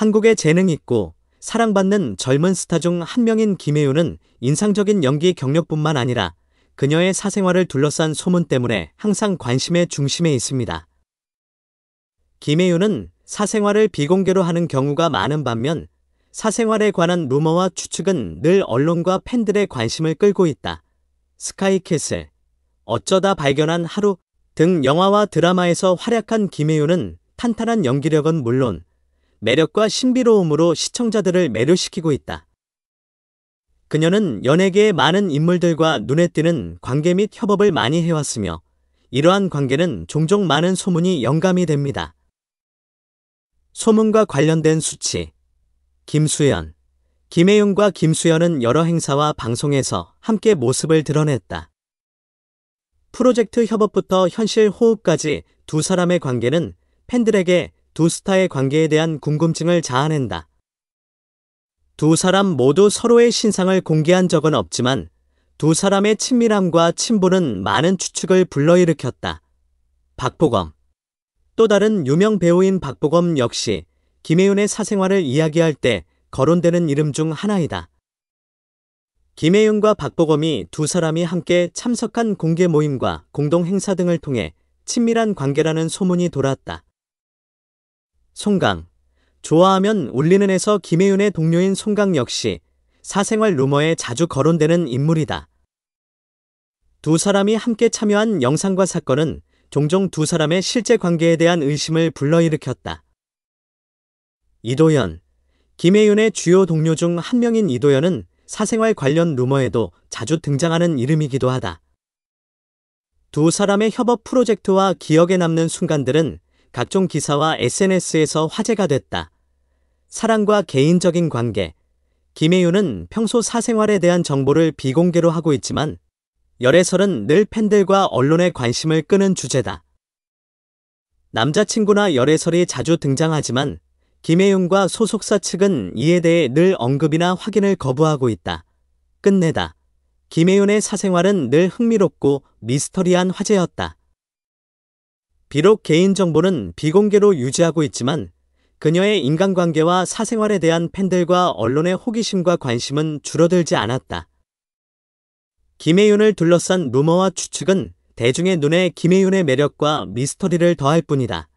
한국의 재능 있고 사랑받는 젊은 스타 중 한 명인 김혜윤은 인상적인 연기 경력뿐만 아니라 그녀의 사생활을 둘러싼 소문 때문에 항상 관심의 중심에 있습니다. 김혜윤은 사생활을 비공개로 하는 경우가 많은 반면 사생활에 관한 루머와 추측은 늘 언론과 팬들의 관심을 끌고 있다. 스카이캐슬, 어쩌다 발견한 하루 등 영화와 드라마에서 활약한 김혜윤은 탄탄한 연기력은 물론 매력과 신비로움으로 시청자들을 매료시키고 있다. 그녀는 연예계의 많은 인물들과 눈에 띄는 관계 및 협업을 많이 해왔으며 이러한 관계는 종종 많은 소문이 영감이 됩니다. 소문과 관련된 수치 김수연 김혜윤과 김수연은 여러 행사와 방송에서 함께 모습을 드러냈다. 프로젝트 협업부터 현실 호흡까지 두 사람의 관계는 팬들에게 두 스타의 관계에 대한 궁금증을 자아낸다. 두 사람 모두 서로의 신상을 공개한 적은 없지만 두 사람의 친밀함과 친분은 많은 추측을 불러일으켰다. 박보검 또 다른 유명 배우인 박보검 역시 김혜윤의 사생활을 이야기할 때 거론되는 이름 중 하나이다. 김혜윤과 박보검이 두 사람이 함께 참석한 공개 모임과 공동 행사 등을 통해 친밀한 관계라는 소문이 돌았다. 송강. 좋아하면 올리는에서 김혜윤의 동료인 송강 역시 사생활 루머에 자주 거론되는 인물이다. 두 사람이 함께 참여한 영상과 사건은 종종 두 사람의 실제 관계에 대한 의심을 불러일으켰다. 이도현 김혜윤의 주요 동료 중 한 명인 이도현은 사생활 관련 루머에도 자주 등장하는 이름이기도 하다. 두 사람의 협업 프로젝트와 기억에 남는 순간들은 각종 기사와 SNS에서 화제가 됐다. 사랑과 개인적인 관계. 김혜윤은 평소 사생활에 대한 정보를 비공개로 하고 있지만 열애설은 늘 팬들과 언론의 관심을 끄는 주제다. 남자친구나 열애설이 자주 등장하지만 김혜윤과 소속사 측은 이에 대해 늘 언급이나 확인을 거부하고 있다. 끝내다. 김혜윤의 사생활은 늘 흥미롭고 미스터리한 화제였다. 비록 개인정보는 비공개로 유지하고 있지만 그녀의 인간관계와 사생활에 대한 팬들과 언론의 호기심과 관심은 줄어들지 않았다. 김혜윤을 둘러싼 루머와 추측은 대중의 눈에 김혜윤의 매력과 미스터리를 더할 뿐이다.